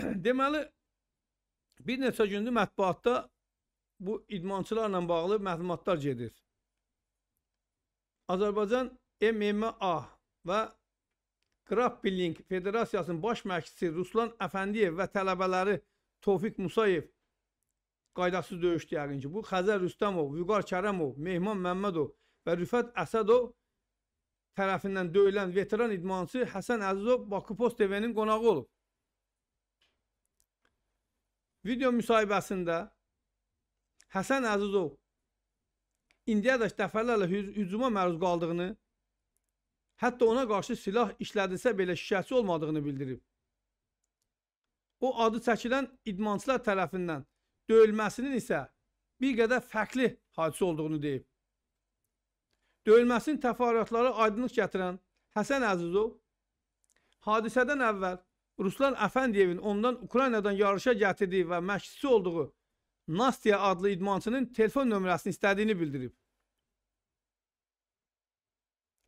Deməli bir neçə gündür mətbuatda bu idmançılarla bağlı məlumatlar gedir. Azərbaycan MMA və Grappling Federasiyasının baş məşqçisi Ruslan Əfəndiyev və tələbələri Tofiq Musayev qaydasız döyüşdü yəqin ki. Bu Xəzər Rüstəmov, Vüqar Kərəmov, Mehman Məmmədov və Rüfət Əsədov tərəfindən döyülən veteran idmançı Həsən Əzizov Bakı Post TV-nin qonağı olub video müsahibəsində Həsən Əzizov indiyədək dəfələrlə hücuma məruz qaldığını, hətta ona qarşı silah işlədilsə belə şikayətçi olmadığını bildirib. O adı çəkilən idmançılar tərəfindən döyülməsinin isə bir qədər fərqli hadisə olduğunu deyib. Döyülməsinin təfərrüatları aydınlıq gətirən Həsən Əzizov hadisədən əvvəl Ruslan Əfəndiyevin ondan Ukraynadan yarışa gətirdiyi və məşqçisi olduğu Nastya adlı idmançının telefon nömrəsini istədiyini bildirib.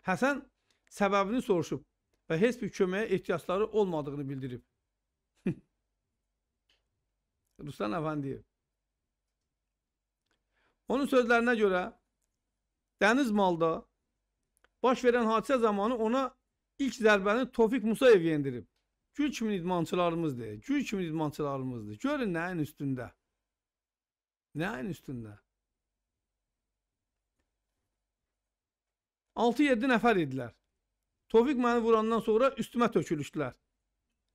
Həsən səbəbini soruşub və heç bir köməyə ehtiyacları olmadığını bildirib. Ruslan Əfəndiyev. Onun sözlərinə görə Dənizmalda baş verən hadisə zamanı ona ilk zərbəni Tofiq Musayev yendirib. Gül kimi idmançılarımızdır. Gül kimi idmançılarımızdır. Görün nəyin üstündə. Nəyin üstündə. 6-7 nəfər idilər. Tofiq məni vurandan sonra üstümə tökülüşdülər.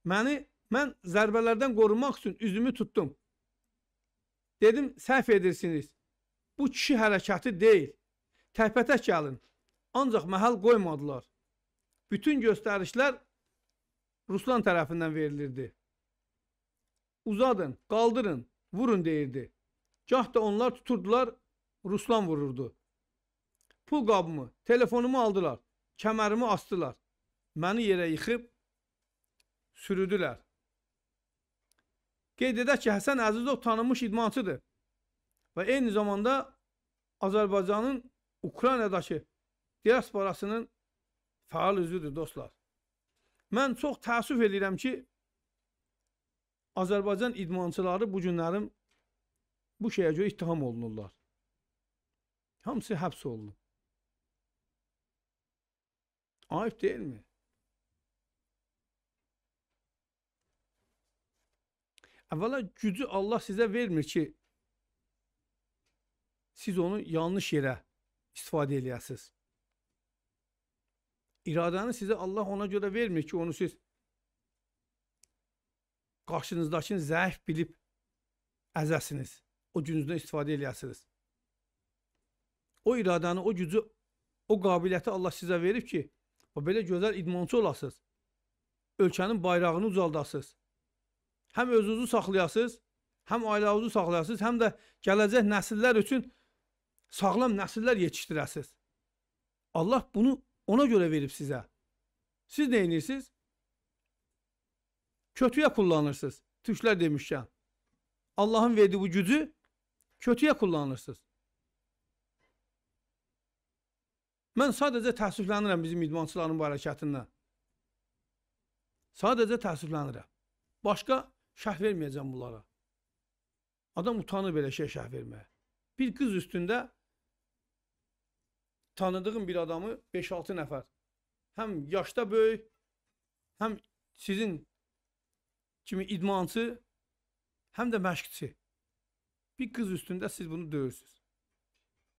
Məni, mən zərbələrdən qorumaq üçün üzümü tutdum. Dedim, səhv edirsiniz. Bu kişi hərəkəti deyil. Təpətək gəlin. Ancaq məhəl qoymadılar. Bütün göstərişlər Ruslan tərəfindən verilirdi. Uzadın, qaldırın, vurun deyirdi. Gah da onlar tuturdular, Ruslan vururdu. Pul qabımı, telefonumu aldılar, kəmərimi astılar. Məni yerə yıxıb sürüdülər. Qeyd edək ki, Həsən Əzizov tanınmış idmançıdır və eyni zamanda Azərbaycanın Ukraynadakı diasporasının fəal üzvüdür dostlar. Mən çox təəssüf edirəm ki, Azərbaycan idmançıları bu günlərim bu şeyə görə ittiham olunurlar. Hamısı həbs olunur. Ayıp deyilmi? Əvvəla gücü Allah sizə vermir ki, siz onu yanlış yerə istifadə eləyəsiniz. İradanı sizə Allah ona görə vermir ki, onu siz qarşınızdakını zəif bilib əzəsiniz. O gücünüzdən istifadə eləyəsiniz. O iradanı, o gücü, o qabiliyyəti Allah sizə verib ki, və belə gözəl idmançı olasınız. Ölkənin bayrağını ucaldasınız. Həm özünüzü saxlayasınız, həm ailənizü saxlayasınız, həm də gələcək nəsillər üçün sağlam nəsillər yetişdirəsiniz. Allah bunu Ona görə verib sizə. Siz nə edirsiniz? Kötüyə kullanırsınız. Türklər demişkən. Allahın verdiği bu gücü kötüyə kullanırsınız. Mən sadəcə təəssüflənirəm bizim idmançıların bu hərəkətindən. Sadəcə təəssüflənirəm. Başqa şəh verməyəcəm bunlara. Adam utanır belə şey şəh verməyə. Bir qız üstündə tanıdığım bir adamı 5-6 nəfər. Həm yaşda böyük, həm sizin kimi idmançı, həm də məşqçi. Bir qız üstündə siz bunu döyürsüz.